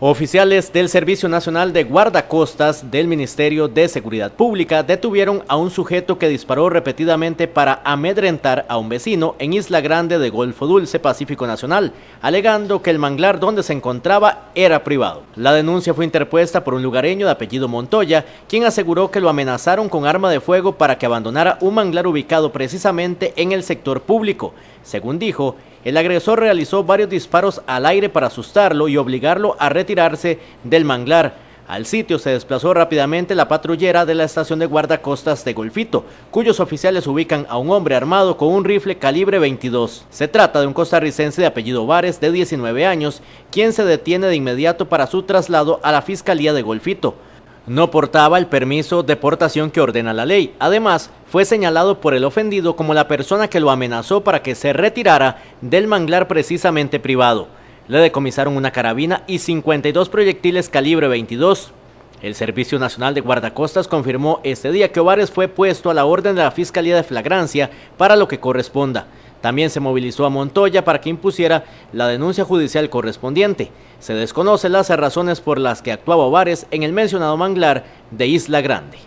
Oficiales del Servicio Nacional de Guardacostas del Ministerio de Seguridad Pública detuvieron a un sujeto que disparó repetidamente para amedrentar a un vecino en Isla Grande de Golfo Dulce, Pacífico Nacional, alegando que el manglar donde se encontraba era privado. La denuncia fue interpuesta por un lugareño de apellido Montoya, quien aseguró que lo amenazaron con arma de fuego para que abandonara un manglar ubicado precisamente en el sector público. Según dijo, el agresor realizó varios disparos al aire para asustarlo y obligarlo a retirarse del manglar. Al sitio se desplazó rápidamente la patrullera de la estación de guardacostas de Golfito, cuyos oficiales ubican a un hombre armado con un rifle calibre 22. Se trata de un costarricense de apellido Vares, de 19 años, quien se detiene de inmediato para su traslado a la Fiscalía de Golfito no portaba el permiso de portación que ordena la ley. Además, fue señalado por el ofendido como la persona que lo amenazó para que se retirara del manglar precisamente privado. Le decomisaron una carabina y 52 proyectiles calibre 22. El Servicio Nacional de Guardacostas confirmó este día que Ovares fue puesto a la orden de la Fiscalía de Flagrancia para lo que corresponda. También se movilizó a Montoya para que impusiera la denuncia judicial correspondiente. Se desconocen las razones por las que actuaba Ovares en el mencionado manglar de Isla Grande.